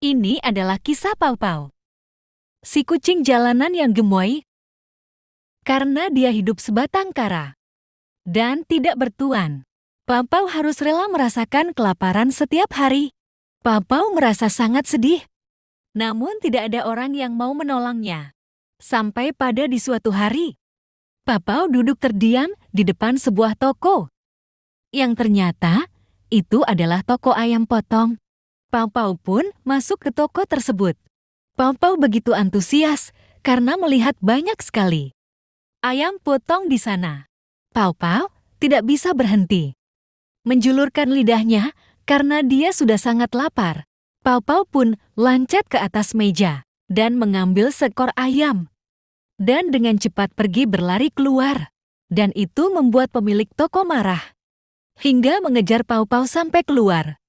Ini adalah kisah Pau-Pau. Si kucing jalanan yang gemoy karena dia hidup sebatang kara dan tidak bertuan. Pau-Pau harus rela merasakan kelaparan setiap hari. Pau-Pau merasa sangat sedih. Namun tidak ada orang yang mau menolongnya. Sampai pada di suatu hari, Pau-Pau duduk terdiam di depan sebuah toko. Yang ternyata, itu adalah toko ayam potong. Pau-Pau pun masuk ke toko tersebut. Pau-Pau begitu antusias karena melihat banyak sekali ayam potong di sana. Pau-Pau tidak bisa berhenti. Menjulurkan lidahnya karena dia sudah sangat lapar. Pau-Pau pun lancat ke atas meja dan mengambil seekor ayam. Dan dengan cepat pergi berlari keluar. Dan itu membuat pemilik toko marah. Hingga mengejar Pau-Pau sampai keluar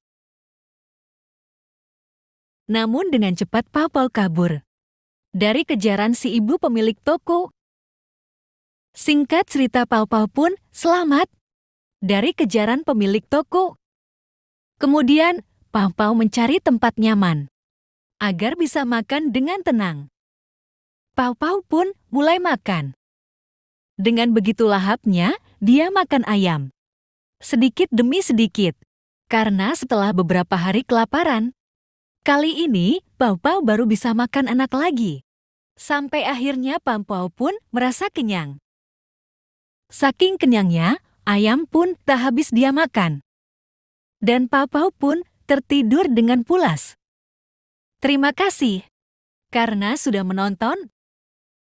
namun dengan cepat Papol kabur. Dari kejaran si ibu pemilik toko. Singkat cerita Papol pun selamat dari kejaran pemilik toko. Kemudian, Papau mencari tempat nyaman agar bisa makan dengan tenang. Papau pun mulai makan. Dengan begitu lahapnya, dia makan ayam. Sedikit demi sedikit. Karena setelah beberapa hari kelaparan, Kali ini, Pau-Pau baru bisa makan enak lagi. Sampai akhirnya Pau-Pau pun merasa kenyang. Saking kenyangnya, ayam pun tak habis dia makan. Dan Pau-Pau pun tertidur dengan pulas. Terima kasih karena sudah menonton.